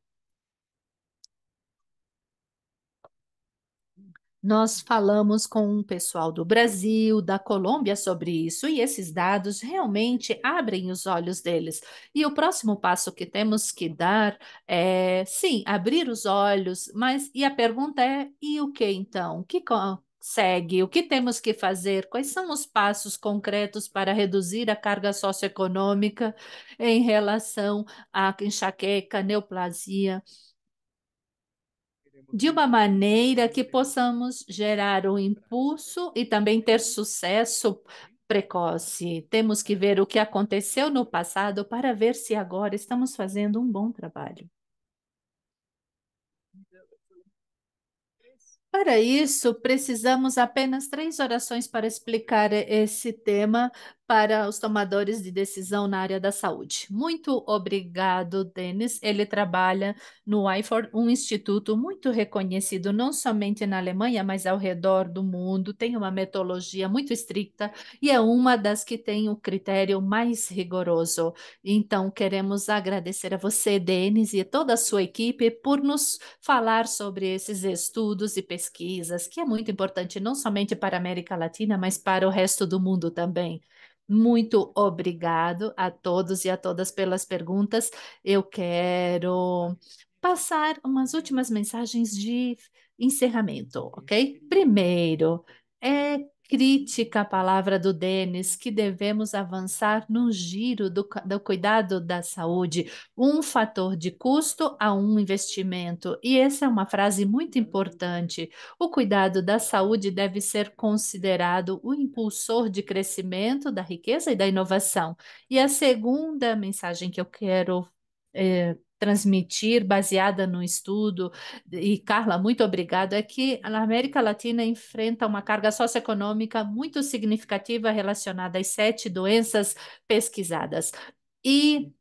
Nós falamos com um pessoal do Brasil, da Colômbia sobre isso, e esses dados realmente abrem os olhos deles. E o próximo passo que temos que dar é, sim, abrir os olhos, mas e a pergunta é: e o que então? O que segue? O que temos que fazer? Quais são os passos concretos para reduzir a carga socioeconômica em relação à enxaqueca, neoplasia? de uma maneira que possamos gerar um impulso e também ter sucesso precoce. Temos que ver o que aconteceu no passado para ver se agora estamos fazendo um bom trabalho. Para isso, precisamos apenas três orações para explicar esse tema, para os tomadores de decisão na área da saúde. Muito obrigado, Denis. Ele trabalha no IFOR, um instituto muito reconhecido não somente na Alemanha, mas ao redor do mundo. Tem uma metodologia muito estricta e é uma das que tem o critério mais rigoroso. Então, queremos agradecer a você, Denis, e a toda a sua equipe por nos falar sobre esses estudos e pesquisas, que é muito importante não somente para a América Latina, mas para o resto do mundo também. Muito obrigado a todos e a todas pelas perguntas. Eu quero passar umas últimas mensagens de encerramento, ok? Primeiro, é crítica à palavra do Denis, que devemos avançar no giro do, do cuidado da saúde, um fator de custo a um investimento. E essa é uma frase muito importante. O cuidado da saúde deve ser considerado o impulsor de crescimento da riqueza e da inovação. E a segunda mensagem que eu quero é, transmitir, baseada no estudo, e Carla, muito obrigado, é que a América Latina enfrenta uma carga socioeconômica muito significativa relacionada às sete doenças pesquisadas. E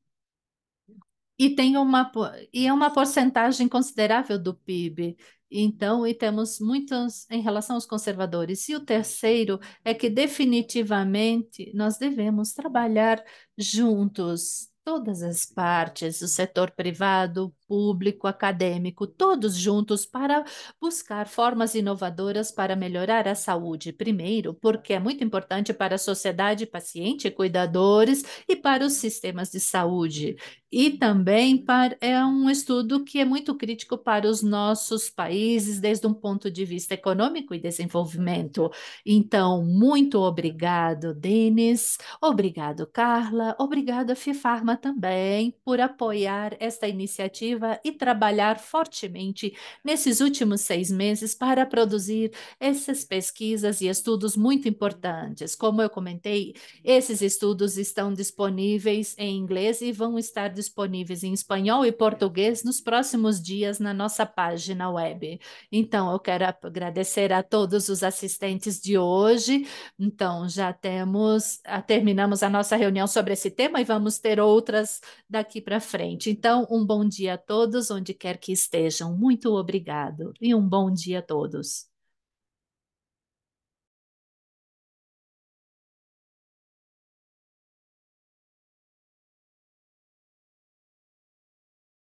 e tem uma e é uma porcentagem considerável do PIB. Então, e temos muitos em relação aos conservadores. E o terceiro é que definitivamente nós devemos trabalhar juntos todas as partes, o setor privado, público, acadêmico, todos juntos para buscar formas inovadoras para melhorar a saúde. Primeiro, porque é muito importante para a sociedade, paciente, cuidadores e para os sistemas de saúde. E também para, é um estudo que é muito crítico para os nossos países, desde um ponto de vista econômico e desenvolvimento. Então, muito obrigado, Denis. Obrigado, Carla. a Fifarma, também, por apoiar esta iniciativa e trabalhar fortemente nesses últimos seis meses para produzir essas pesquisas e estudos muito importantes. Como eu comentei, esses estudos estão disponíveis em inglês e vão estar disponíveis em espanhol e português nos próximos dias na nossa página web. Então, eu quero agradecer a todos os assistentes de hoje. Então, já temos, ah, terminamos a nossa reunião sobre esse tema e vamos ter outras daqui para frente. Então, um bom dia a todos onde quer que estejam. Muito obrigado e um bom dia a todos.